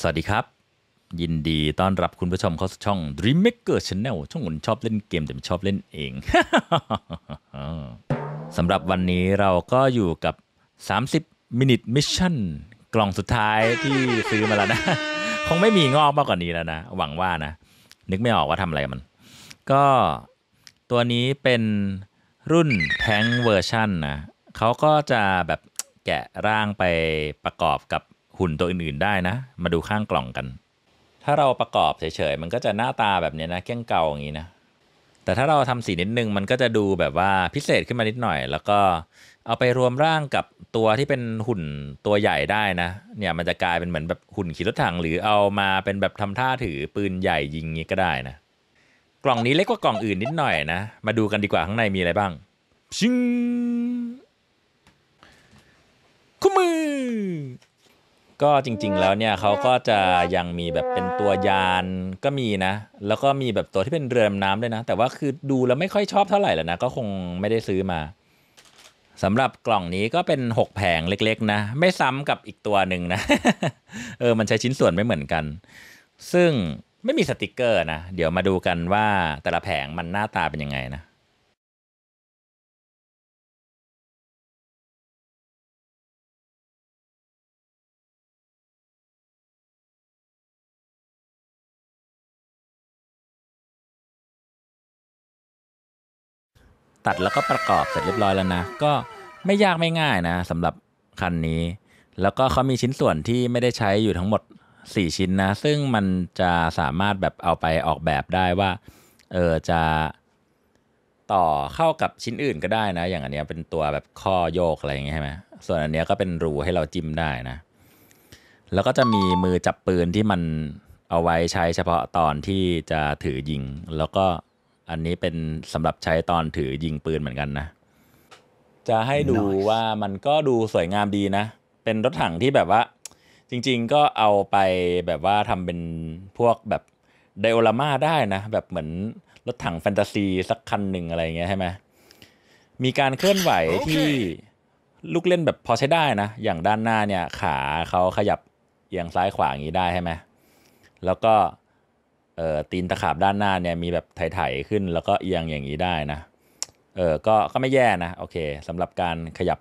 สวัสดีครับ ยินดีต้อนรับคุณผู้ชมเข้าสู่ช่อง Dream Maker Channel ช่องคนชอบเล่นเกม แต่ไม่ชอบเล่นเองสำหรับวันนี้เราก็อยู่กับ 30 Minute Mission กล่องสุดท้ายที่ซื้อมาแล้วนะ คงไม่มีงอกมากกว่านี้แล้วนะ หวังว่านะ นึกไม่ออกว่าทำอะไรมัน ก็ตัวนี้เป็นรุ่นแพงเวอร์ชันนะเขาก็จะแบบแกะร่างไปประกอบกับหุ่นตัวอื่นๆได้นะมาดูข้างกล่องกัน ถ้าเราประกอบเฉยๆมันก็จะหน้าตาแบบนี้นะเก้งเก่าอย่างนี้นะ แต่ถ้าเราทำสีนิดนึงมันก็จะดูแบบว่าพิเศษขึ้นมานิดหน่อย แล้วก็เอาไปรวมร่างกับตัวที่เป็นหุ่นตัวใหญ่ได้นะ เนี่ยมันจะกลายเป็นเหมือนแบบหุ่นขี่รถถังหรือเอามาเป็นแบบทำท่าถือปืนใหญ่ยิงงี้ก็ได้นะ กล่องนี้เล็กกว่ากล่องอื่นนิดหน่อยนะ มาดูกันดีกว่าข้างในมีอะไรบ้างชิงคู่มือก็จริงๆแล้วเนี่ยเขาก็จะยังมีแบบเป็นตัวยานก็มีนะ แล้วก็มีแบบตัวที่เป็นเรือน้ำด้วยนะ แต่ว่าคือดูแล้วไม่ค่อยชอบเท่าไหร่แล้วนะ ก็คงไม่ได้ซื้อมาสำหรับกล่องนี้ก็เป็น 6 แผงเล็กๆนะ ไม่ซ้ำกับอีกตัวหนึ่งนะ เออ มันใช้ชิ้นส่วนไม่เหมือนกัน ซึ่งไม่มีสติกเกอร์นะ เดี๋ยวมาดูกันว่าแต่ละแผงมันหน้าตาเป็นยังไงนะตัดแล้วก็ประกอบเสร็จเรียบร้อยแล้วนะก็ไม่ยากไม่ง่ายนะสำหรับคันนี้ แล้วก็เขามีชิ้นส่วนที่ไม่ได้ใช้อยู่ทั้งหมด 4 ชิ้นนะ ซึ่งมันจะสามารถแบบเอาไปออกแบบได้ว่าเออจะ ต่อเข้ากับชิ้นอื่นก็ได้นะ อย่างอันเนี้ยเป็นตัวแบบข้อโยกอะไรอย่างเงี้ยใช่ไหมส่วนอันเนี้ยก็เป็นรูให้เราจิ้มได้นะ แล้วก็จะมีมือจับปืนที่มันเอาไว้ใช้เฉพาะตอนที่จะถือยิง แล้วก็อันนี้เป็นสำหรับใช้ตอนถือยิงปืนเหมือนกันนะ จะให้ดู Nice ว่ามันก็ดูสวยงามดีนะ เป็นรถถังที่แบบว่า จริงๆก็เอาไปแบบว่าทำเป็นพวกแบบ ไดโอลามา ได้นะ แบบเหมือนรถถัง แฟนตาซี สักคันหนึ่งอะไรเงี้ยใช่ไหมมีการเคลื่อนไหวที่ลูกเล่นแบบพอใช้ได้นะ อย่างด้านหน้าเนี่ยขาเขาขยับเอียงซ้ายขวาอย่างนี้ได้ใช่ไหมแล้วก็เอ่อตีนตะขาบด้านหน้าเนี่ยมีแบบไถ่ไถขึ้น แล้วก็เอียงอย่างนี้ได้นะ เออก็ก็ไม่แย่นะโอเคสำหรับการขยับ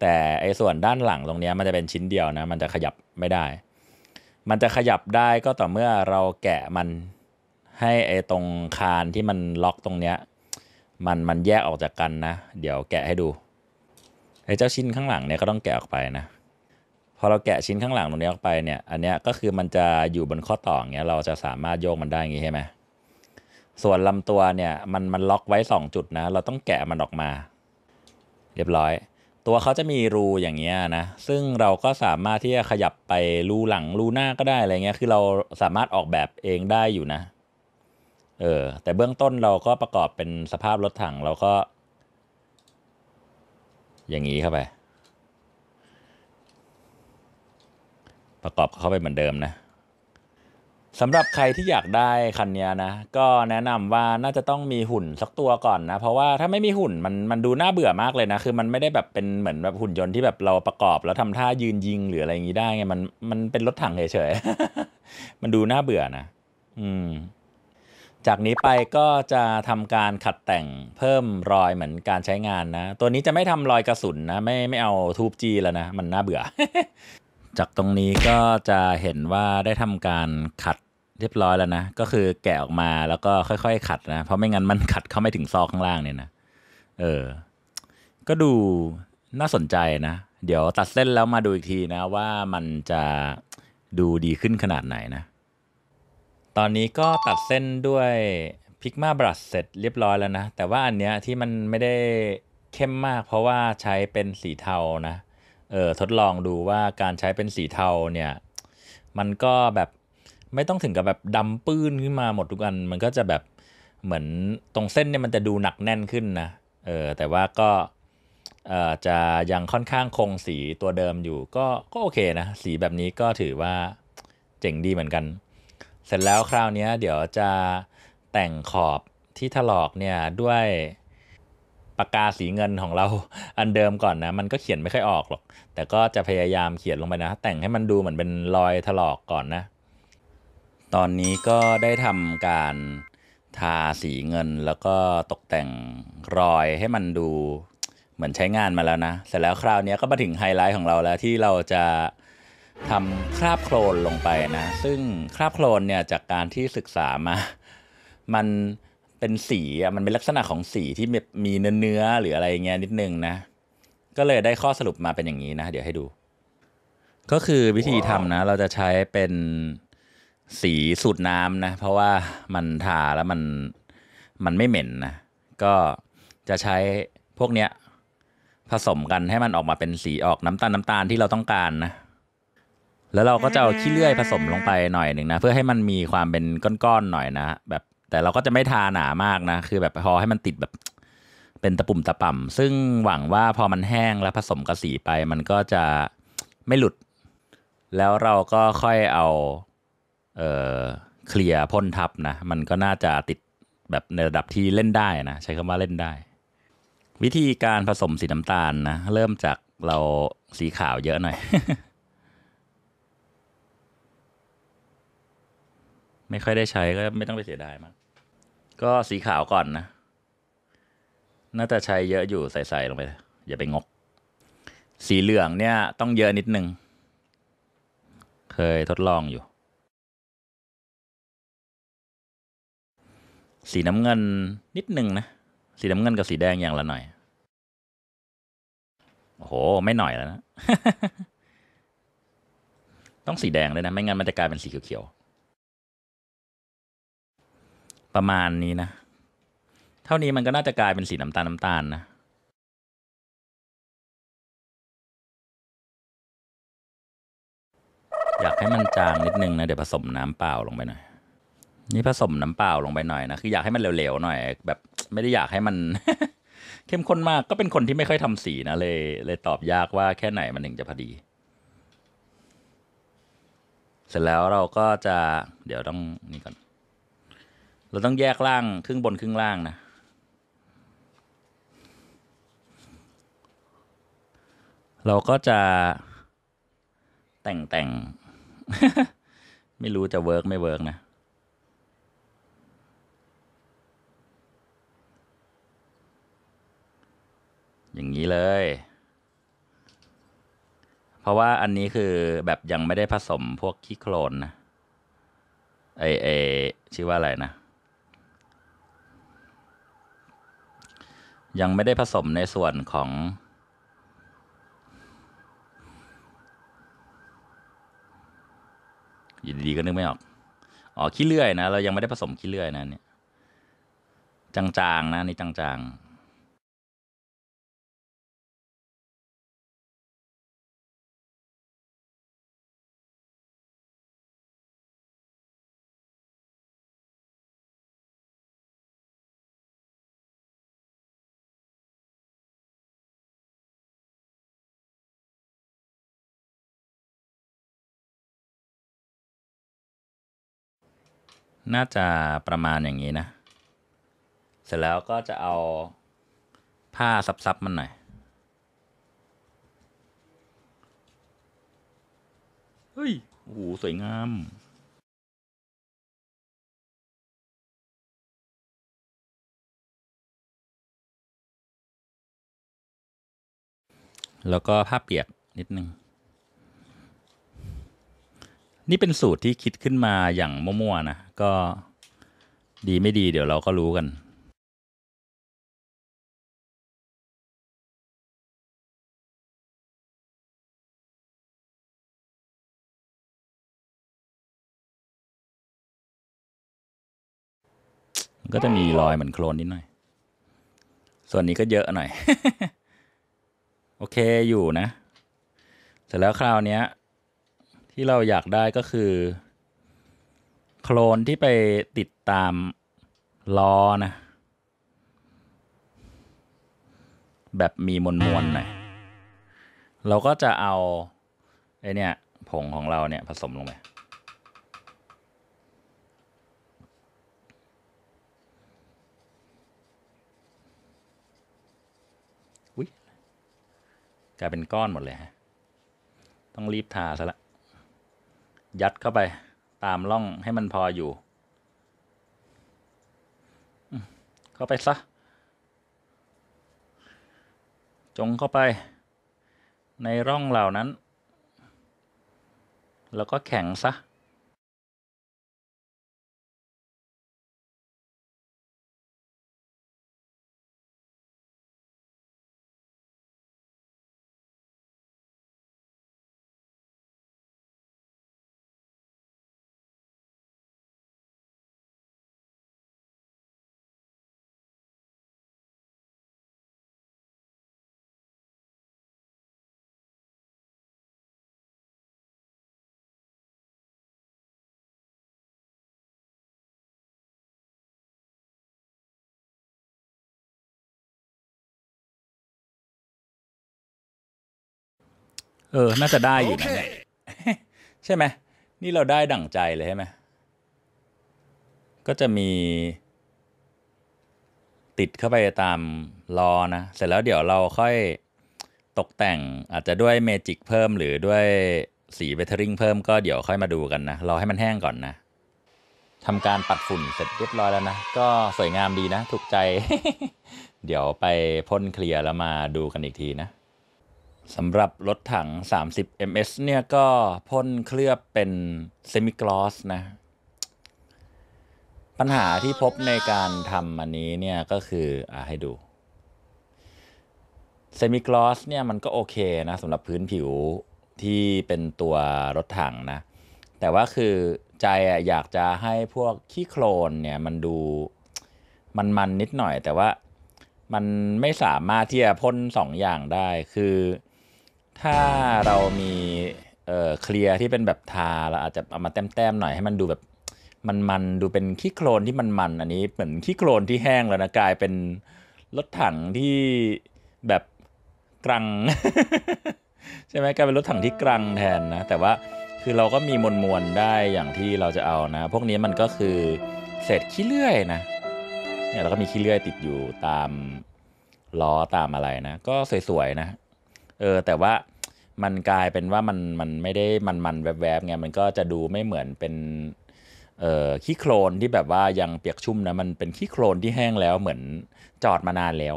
แต่ไอ้ส่วนด้านหลังตรงนี้มันจะเป็นชิ้นเดียวนะ มันจะขยับไม่ได้ มันจะขยับได้ก็ต่อเมื่อเราแกะมันให้ไอ้ตรงคานที่มันล็อกตรงเนี้ยมันมันแยกออกจากกันนะ เดี๋ยวแกะให้ดูไอ้เจ้าชิ้นข้างหลังเนี่ยก็ต้องแกะออกไปนะพอเราแกะชิ้นข้างหลังตรงนี้ออกไปเนี่ย อันเนี้ยก็คือมันจะอยู่บนข้อต่ออย่างเงี้ย เราจะสามารถโยกมันได้องงี้ใช่ไหมส่วนลำตัวเนี่ยมันมันล็อกไว้ 2 จุดนะ เราต้องแกะมันออกมา เรียบร้อย ตัวเขาจะมีรูอย่างเงี้ยนะ ซึ่งเราก็สามารถที่จะขยับไป รูหลังรูหน้าก็ได้อะไรเงี้ย คือเราสามารถออกแบบเองได้อยู่นะ เออ แต่เบื้องต้นเราก็ประกอบเป็นสภาพรถถังเราก็ อย่างนี้เข้าไปประกอบเข้าไปเหมือนเดิมนะสำหรับใครที่อยากได้คันนี้นะก็แนะนำว่าน่าจะต้องมีหุ่นสักตัวก่อนนะเพราะว่าถ้าไม่มีหุ่นมันมันดูน่าเบื่อมากเลยนะคือมันไม่ได้แบบเป็นเหมือนแบบหุ่นยนต์ที่แบบเราประกอบ แล้วทำท่ายืนยิงหรืออะไรอย่างนี้ได้ไงมันมันเป็นรถถังเฉยๆมันดูน่าเบื่อนะอืม จากนี้ไปก็จะทำการขัดแต่งเพิ่มรอยเหมือนการใช้งานนะ ตัวนี้จะไม่ทำรอยกระสุนนะไม่ ไม่เอาทูบจีแล้วนะมันน่าเบื่อจากตรงนี้ก็จะเห็นว่าได้ทำการขัดเรียบร้อยแล้วนะ ก็คือแกะออกมาแล้วก็ค่อยๆขัด นะเพราะไม่งั้น มันขัดเข้าไม่ถึงซอกข้างล่างเนี่ยนะเออก็ดูน่าสนใจนะ เดี๋ยวตัดเส้นแล้วมาดูอีกทีนะ ว่ามันจะดูดีขึ้นขนาดไหนนะ ตอนนี้ก็ตัดเส้นด้วยพิกมาบรัสเสร็จเรียบร้อยแล้วนะ แต่ว่าอันเนี้ยที่มันไม่ได้เข้มมาก เพราะว่าใช้เป็นสีเทานะเออทดลองดูว่าการใช้เป็นสีเทาเนี่ย มันก็แบบไม่ต้องถึงกับแบบ ดำปื้นขึ้นมาหมดทุกอัน มันก็จะแบบเหมือนตรงเส้นเนี่ยมันจะดูหนักแน่นขึ้นนะเออแต่ว่าก็เออจะยังค่อนข้างคงสีตัวเดิมอยู่ ก็ก็โอเคนะ สีแบบนี้ก็ถือว่าเจ๋งดีเหมือนกัน เสร็จแล้วคราวนี้เดี๋ยวจะแต่งขอบที่ถลอกเนี่ยด้วยปากกาสีเงินของเราอันเดิมก่อนนะมันก็เขียนไม่ค่อยออกหรอก แต่ก็จะพยายามเขียนลงไปนะแต่งให้มันดูเหมือนเป็นรอยถลอกก่อนนะ ตอนนี้ก็ได้ทำการทาสีเงินแล้วก็ตกแต่งรอยให้มันดูเหมือนใช้งานมาแล้วนะเสร็จแล้วคราวนี้ก็มาถึงไฮไลท์ของเราแล้ว ที่เราจะทำคราบโคลนลงไปนะซึ่งคราบโคลนเนี่ยจากการที่ศึกษามามันเป็นสีอ่ะมันเป็นลักษณะของสีที่มีเนื้อเนื้อหรืออะไรเงี้ยนิดนึงนะ ก็เลยได้ข้อสรุปมาเป็นอย่างนี้นะเดี๋ยวให้ดู ก็คือวิธีทำนะ เราจะใช้เป็นสีสูตรน้ำนะเพราะว่ามันทาแล้วมันมันไม่เหม็นนะ ก็จะใช้พวกเนี้ยผสมกันให้มันออกมาเป็นสีออกน้ำตาลน้ำตาลที่เราต้องการนะแล้วเราก็จะเอาขี้เลื่อยผสมลงไปหน่อยหนึ่งนะเพื่อให้มันมีความเป็นก้อนๆหน่อยนะ แบบแต่เราก็จะไม่ทาหนามากนะ คือแบบพอให้มันติดแบบเป็นตะปุ่มตะป่ำ ซึ่งหวังว่าพอมันแห้งแล้วผสมกระสีไป มันก็จะไม่หลุด แล้วเราก็ค่อยเอาเออเคลียร์พ่นทับนะ มันก็น่าจะติดแบบในระดับที่เล่นได้นะ ใช้คำว่าเล่นได้ วิธีการผสมสีน้ำตาลนะ เริ่มจากเราสีขาวเยอะหน่อยไม่ ค่อย ได้ใช้ก็ไม่ต้องไปเสียดายมาก ก็สีขาวก่อนนะน่าจะใช้เยอะอยู่ใส่ๆลงไป อย่าไปงก สีเหลืองเนี่ย ต้องเยอะนิดนึง เคยทดลองอยู่ สีน้ำเงินนิดนึงนะ สีน้ำเงินกับสีแดงอย่างละหน่อย โอ้โห ไม่หน่อยแล้วนะ ต้องสีแดงเลยนะ ไม่งั้นมันจะกลายเป็นสีเขียวๆประมาณนี้นะ เท่านี้มันก็น่าจะกลายเป็นสีน้ำตาลน้ำตาลนะ อยากให้มันจางนิดนึงนะเดี๋ยวผสมน้ำเปล่าลงไปหน่อย นี่ผสมน้ำเปล่าลงไปหน่อยนะคืออยากให้มันเร็วๆหน่อย แบบไม่ได้อยากให้มัน เข้มข้นมากก็เป็นคนที่ไม่ค่อยทำสีนะเลย เลยตอบยากว่าแค่ไหนมันถึงจะพอดี เสร็จแล้วเราก็จะเดี๋ยวต้องนี่ก่อนเรา ต้องแยกล่างครึ่งบนครึ่งล่างนะ เราก็จะ แต่งแต่ง ไม่รู้จะ เวิร์กไม่ เวิร์กนะ อย่างนี้เลย เพราะว่าอันนี้คือแบบยังไม่ได้ผสมพวกขี้โคลนนะไอเอชื่อว่าอะไรนะยังไม่ได้ผสมในส่วนของอยู่ดีๆก็นึกไม่ออก อ๋อ ขี้ เลื่อย นะเรายังไม่ได้ผสม ขี้ เลื่อย นะเนี่ยจางๆนะนี่จางๆน่าจะประมาณอย่างนี้นะ เสร็จแล้วก็จะเอาผ้าซับซับมัน หน่อย เฮ้ยโอ้โหสวย งาม แล้วก็ ผ้า เปียก นิด นึงนี่เป็นสูตรที่คิดขึ้นมาอย่างมั่วๆนะ ก็ดีไม่ดี เดี๋ยวเราก็รู้กัน ก็จะมีรอยเหมือนโครนนิดหน่อย ส่วนนี้ก็เยอะ หน่อย โอเคอยู่นะ เสร็จแล้วคราวนี้ที่เราอยากได้ก็คือ โคลนที่ไปติดตาม ล้อนะแบบมี มวลมวลหน่อยเราก็จะเอาไอเนี่ย ผงของเรา เนี่ยผสมลงไปกลายเป็นก้อนหมดเลยฮะต้องรีบทาซะละยัดเข้าไปตามร่องให้มันพออยู่ เข้าไปซะ จงเข้าไป ในร่องเหล่านั้น แล้วก็แข็ง ซะเออ น่าจะได้อยู่นะใช่ไหม นี่เราได้ดั่งใจเลยใช่ไหมก็จะมี ติดเข้าไปตามล้อนะ เสร็จแล้วเดี๋ยวเราค่อยตกแต่งอาจจะด้วยเมจิกเพิ่ม หรือด้วยสีเวทริงเพิ่มก็เดี๋ยวค่อยมาดูกันนะรอให้มันแห้งก่อนนะทำการปัดฝุ่นเสร็จเรียบร้อยแล้วนะก็สวยงามดีนะถูกใจ เดี๋ยวไปพ่นเคลียร์แล้วมาดูกันอีกทีนะสำหรับรถถัง 30 ms เนี่ยก็พ่นเคลือบเป็นเซมิกลอสนะ ปัญหาที่พบในการทำอันนี้เนี่ย ก็คืออ่าให้ดูเซมิกลอสเนี่ยมันก็โอเคนะสำหรับพื้นผิวที่เป็นตัวรถถังนะ แต่ว่าคือใจอยากจะให้พวกขี้โคลนเนี่ย มันดู มันมันนิดหน่อย แต่ว่ามันไม่สามารถที่จะพ่นสองอย่างได้คือถ้าเรา มี เอ่อ เคลียร์ที่เป็นแบบทาเราอาจจะ เอามา แต้มๆหน่อย ให้มัน ดู แบบ มันๆดูเป็นขี้ โคลนที่มันๆอันนี้ เหมือนขี้ โคลนที่ แห้งแล้วนะ กลาย เป็น รถ ถัง ที่แบบ กรัง ใช่ไหมกลาย เป็น รถ ถัง ที่ กรัง แทน นะ แต่ว่า คือ เราก็มี มวลมวลได้ อย่าง ที่เราจะเอานะ พวกนี้มันก็คือ เศษ ขี้ เลื่อย นะเนี่ยเราก็ มี ขี้ เลื่อย ติดอยู่ตาม ล้อ ตามอะไร นะ ก็ สวยๆนะเออแต่ว่ามันกลายเป็นว่ามันมันไม่ได้มันมันแวบๆไงมันก็จะดูไม่เหมือนเป็นเอ่อขี้โคลนที่แบบว่ายังเปียกชุ่มนะมันเป็นขี้โคลนที่แห้งแล้วเหมือนจอดมานานแล้ว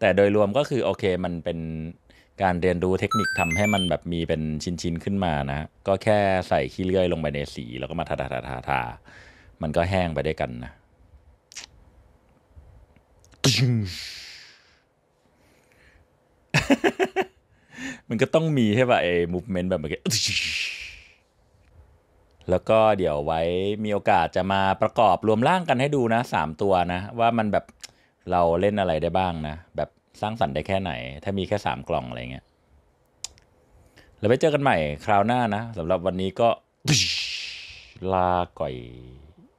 แต่โดยรวมก็คือโอเค มันเป็นการเรียนรู้เทคนิคทำให้มันแบบมีเป็นชิ้นๆขึ้นมานะ ก็แค่ใส่ขี้เลื่อยลงไปในสี แล้วก็มาทาทาทาทาทามันก็แห้งไปได้กันนะมันก็ต้องมีใช่ป่ะไอ้มูฟเมนต์ แบบเมื่อกี้แล้วก็เดี๋ยวไว้มีโอกาสจะมาประกอบรวมร่างกันให้ดูนะสามตัวนะ ว่ามันแบบเราเล่นอะไรได้บ้างนะ แบบสร้างสรรค์ได้แค่ไหน ถ้ามีแค่สามกล่องอะไรเงี้ยแล้วไปเจอกันใหม่คราวหน้านะสำหรับวันนี้ก็ ลาก่อย